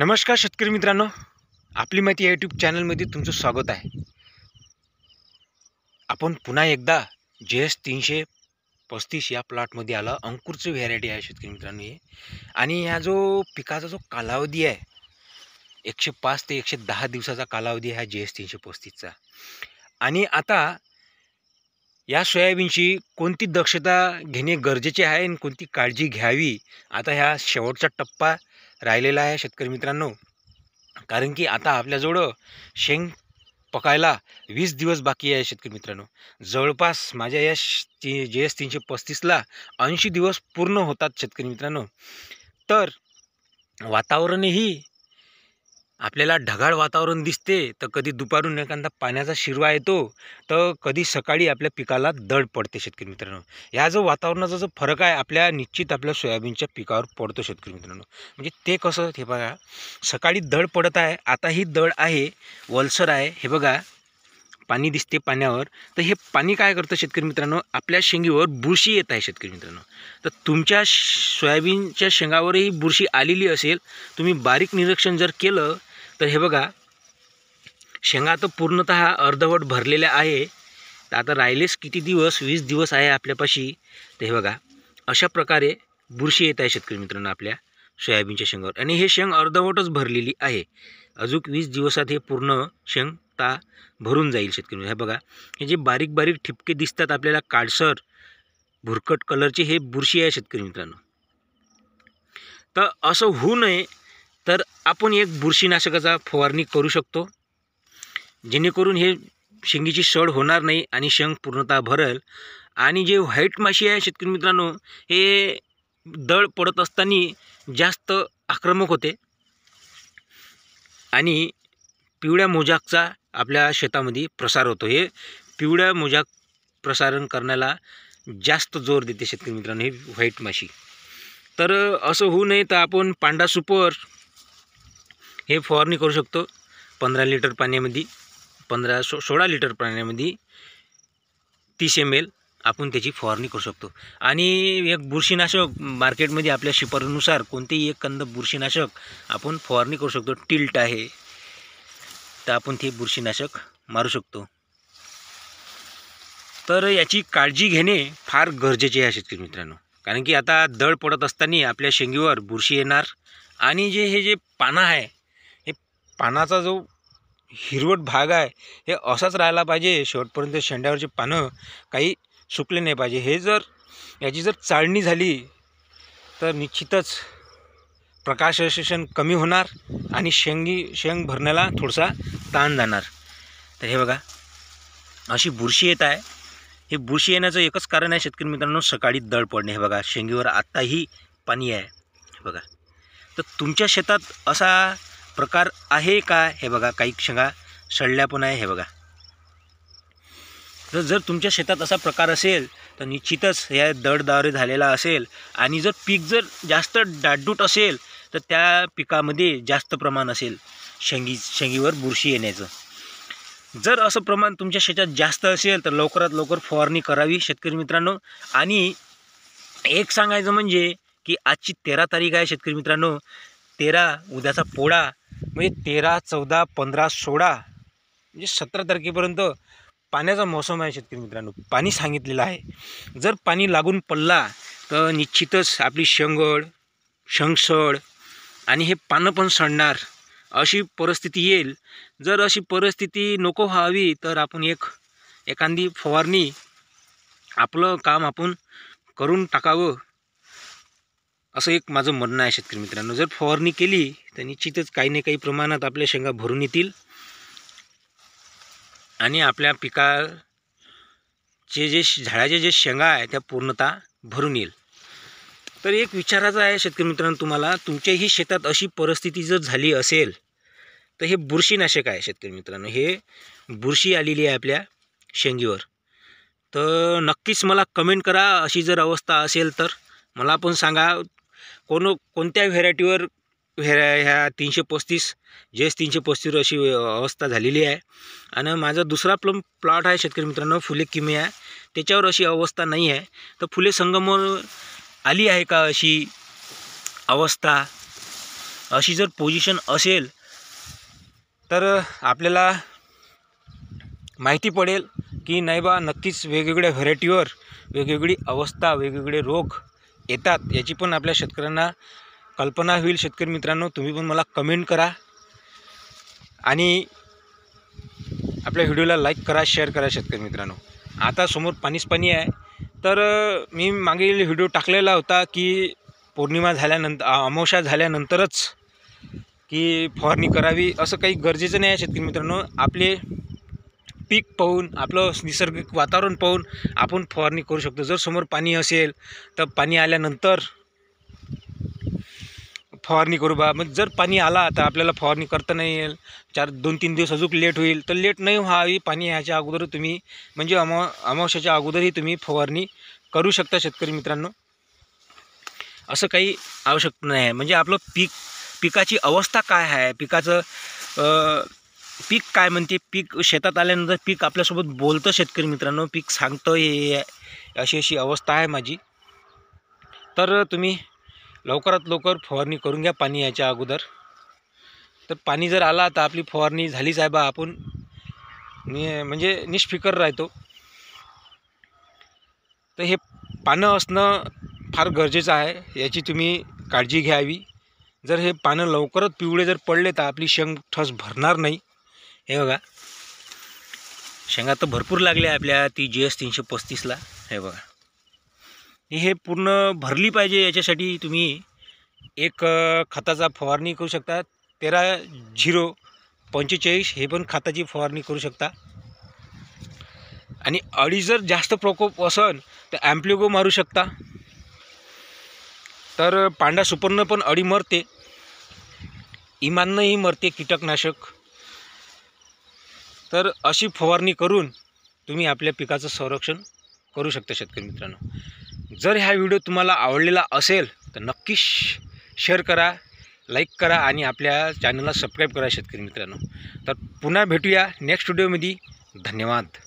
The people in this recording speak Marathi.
नमस्कार शेतकरी मित्रांनो आपली माहिती या युट्यूब चॅनलमध्ये तुमचं स्वागत आहे आपण पुन्हा एकदा जे एस तीनशे पस्तीस या प्लॉटमध्ये आलं अंकुरचं व्हॅरायटी आहे शेतकरी मित्रांनो हे आणि ह्या जो पिकाचा जो कालावधी आहे एकशे पाच ते एकशे दहा दिवसाचा कालावधी हा जे एस तीनशे पस्तीसचा आणि आता या सोयाबीनची कोणती दक्षता घेणे गरजेचे आहे आणि कोणती काळजी घ्यावी आता ह्या शेवटचा टप्पा राहिलेला आहे शेतकरी मित्रांनो कारण की आता आपल्याजवळ शेंग पकायला वीस दिवस बाकी आहे शेतकरी मित्रांनो जवळपास माझ्या या ती जे एस तीनशे पस्तीसला ऐंशी दिवस पूर्ण होतात शेतकरी मित्रांनो तर वातावरणही आपल्याला ढगाळ वातावरण दिसते तर कधी दुपारून एखादा पाण्याचा शिरवा येतो तर कधी सकाळी आपल्या पिकाला दड पडते शेतकरी मित्रांनो या जो वातावरणाचा जो फरक आहे आपल्या निश्चित आपल्या सोयाबीनच्या पिकावर पडतो शेतकरी मित्रांनो म्हणजे ते कसं हे बघा सकाळी दड पडत आहे आता ही दड आहे वल्सर आहे हे बघा पाणी दिसते पाण्यावर तर हे पाणी काय करतं शेतकरी मित्रांनो आपल्या शेंगीवर बुरशी येत आहे शेतकरी मित्रांनो तर तुमच्या सोयाबीनच्या शेंगावरही बुरशी आलेली असेल तुम्ही बारीक निरीक्षण जर केलं तर हे बघा शेंगा तर पूर्णत अर्धवट भरलेल्या आहे तर आता राहिलेच किती दिवस वीस दिवस आहे आपल्यापाशी तर हे बघा अशा प्रकारे बुरशी येत आहे शेतकरी मित्रांनो आपल्या सोयाबीनच्या शेंगावर आणि हे शेंग अर्धवटच भरलेली आहे अजून वीस दिवसात हे पूर्ण शेंग ता भरून जाईल शेतकरी हे बघा हे जे बारीक बारीक ठिपके दिसतात आपल्याला काळसर भुरकट कलरचे हे बुरशी आहे शेतकरी मित्रांनो तर असं होऊ नये तर आपण एक बुरशीनाशकाचा फवारणी करू शकतो जेणेकरून हे शेंगीची सड होणार नाही आणि शेंग पूर्णतः भरल आणि जे व्हाईट माशी आहे शेतकरी मित्रांनो हे दळ पडत असताना जास्त आक्रमक होते आणि पिवळ्या मोजाकचा आपल्या शेतामध्ये प्रसार होतो हे पिवळ्या मोजाक प्रसारण करण्याला जास्त जोर देते शेतकरी मित्रांनो हे व्हाईट माशी तर असं होऊ नये तर आपण पांडा सुपर हे फवारणी करू शकतो पंधरा लिटर पाण्यामध्ये पंधरा सो सोळा लिटर पाण्यामध्ये तीस एम एल आपण त्याची फवारणी करू शकतो आणि एक बुरशीनाशक मार्केटमध्ये आपल्या शिफारनुसार कोणतेही एक कंद बुरशीनाशक आपण फवारणी करू शकतो टिल्ट आहे तर आपण ते बुरशीनाशक मारू शकतो तर याची काळजी घेणे फार गरजेचे आहे शेतकरी मित्रांनो कारण की आता दळ पडत असताना आपल्या शेंगीवर बुरशी येणार आणि जे हे जे पानं आहे पानाचा जो हिरवट भाग आहे हे असाच राहायला पाहिजे शेवटपर्यंत शेंड्यावरची पानं काही सुकले नाही पाहिजे हे जर याची जर चाळणी झाली तर निश्चितच प्रकाश कमी होणार आणि शेंगी शेंग भरण्याला थोडासा ताण जाणार तर हे बघा अशी बुरशी येत आहे हे बुरशी येण्याचं एकच कारण आहे शेतकरी मित्रांनो सकाळी दळ पडणे हे बघा शेंगीवर आत्ताही पाणी आहे बघा तर तुमच्या शेतात असा प्रकार आहे का हे बघा काही क्षणा सडल्या पण आहे हे बघा तर जर तुमच्या शेतात असा प्रकार असेल तर निश्चितच या दडदारे झालेला असेल आणि जर पीक जर जास्त डाटडूट असेल तर त्या पिकामध्ये जास्त प्रमाण असेल शेंगी शेंगीवर बुरशी येण्याचं जर असं प्रमाण तुमच्या शेतात जास्त असेल तर लवकरात लवकर फवारणी करावी शेतकरी मित्रांनो आणि एक सांगायचं म्हणजे की आजची तेरा तारीख आहे शेतकरी मित्रांनो तेरा उद्याचा पोळा म्हणजे तेरा चौदा पंधरा सोळा म्हणजे सतरा तारखेपर्यंत पाण्याचा मौसम आहे शेतकरी मित्रांनो पाणी सांगितलेलं आहे जर पाणी लागून पडला तर निश्चितच आपली शंगड शंगसळ आणि हे पानं पण सडणार अशी परिस्थिती येईल जर अशी परिस्थिती नको व्हावी तर आपण एक एखादी फवारणी आपलं काम आपण करून टाकावं असं एक माझं म्हणणं आहे शेतकरी मित्रांनो जर फवारणी केली तर निश्चितच काही ना काही प्रमाणात आपल्या शेंगा भरून येतील आणि आपल्या पिकाचे जे झाडाचे जे शेंगा आहे त्या पूर्णतः भरून येईल तर एक विचाराचा आहे शेतकरी मित्रांनो तुम्हाला तुमच्याही शेतात अशी परिस्थिती जर झाली असेल तर हे बुरशीनाशक आहे शेतकरी मित्रांनो हे बुरशी आलेली आहे आपल्या शेंगीवर तर नक्कीच मला कमेंट करा अशी जर अवस्था असेल तर मला पण सांगा कोण कोणत्या व्हेरायटीवर व्हेरा ह्या तीनशे पस्तीस जेस तीनशे पस्तीसवर अशी अवस्था झालेली आहे आणि माझा दुसरा प्लम प्लॉट आहे शेतकरी मित्रांनो फुले किमी आहे त्याच्यावर अशी अवस्था नाही आहे तर फुले संगमवर आली आहे का अशी अवस्था अशी जर पोझिशन असेल तर आपल्याला माहिती पडेल की नाही बा नक्कीच वेगवेगळ्या व्हरायटीवर वेगवेगळी अवस्था वेगवेगळे रोग येतात याची पण आपल्या शेतकऱ्यांना कल्पना होईल शेतकरी मित्रांनो तुम्ही पण मला कमेंट करा आणि आपल्या व्हिडिओला लाईक करा शेअर करा शेतकरी मित्रांनो आता समोर पाणीच पाणी आहे तर मी मागील व्हिडिओ टाकलेला होता की पौर्णिमा झाल्यानंतर अमावस्या झाल्यानंतरच की फवारणी करावी असं काही गरजेचं नाही आहे शेतकरी मित्रांनो आपले पीक पाहून आपलं निसर्गिक वातावरण पाहून आपण फवारणी करू शकतो जर समोर पाणी असेल तर पाणी आल्यानंतर फवारणी करू बा मग जर पाणी आला तर आपल्याला फवारणी करता नाही येईल चार दोन तीन दिवस अजून लेट होईल तर लेट नाही व्हावी पाणी ह्याच्या अगोदर तुम्ही म्हणजे अमा अमावश्याच्या अगोदरही तुम्ही फवारणी करू शकता शेतकरी मित्रांनो असं काही आवश्यक नाही आहे म्हणजे आपलं पीक पिकाची अवस्था काय आहे पिकाचं पीक काय म्हणते पीक शेतात आल्यानंतर पीक आपल्यासोबत बोलतं शेतकरी मित्रांनो पीक सांगतं हे अशी अशी अवस्था आहे माझी तर तुम्ही लवकरात लवकर फवारणी करून घ्या पाणी याच्या अगोदर तर पाणी जर आला तर आपली फवारणी झाली साहेबा आपण नि म्हणजे निष्फिकर राहतो तर हे पानं असणं फार गरजेचं आहे याची तुम्ही काळजी घ्यावी जर हे पानं लवकरच पिवळे जर पडले तर आपली शेंग ठस भरणार नाही हे बघा शेंगा तर भरपूर लागल्या आपल्या ती जी एस तीनशे पस्तीसला हे बघा हे पूर्ण भरली पाहिजे याच्यासाठी तुम्ही एक खताचा फवारणी करू शकता तेरा झिरो पंचेचाळीस हे पण खताची फवारणी करू शकता आणि अडी जर जास्त प्रकोप असन तर ॲम्प्लिगो मारू शकता तर पांडा सुपर्ण पण अडी मरते इमाननंही मरते कीटकनाशक तर अशी फवारणी करून तुम्ही आपल्या पिकाचं संरक्षण करू शकता शेतकरी मित्रांनो जर हा व्हिडिओ तुम्हाला आवडलेला असेल तर नक्की शेअर करा लाईक करा आणि आपल्या चॅनलला सबस्क्राईब करा शेतकरी मित्रांनो तर पुन्हा भेटूया नेक्स्ट व्हिडिओमध्ये धन्यवाद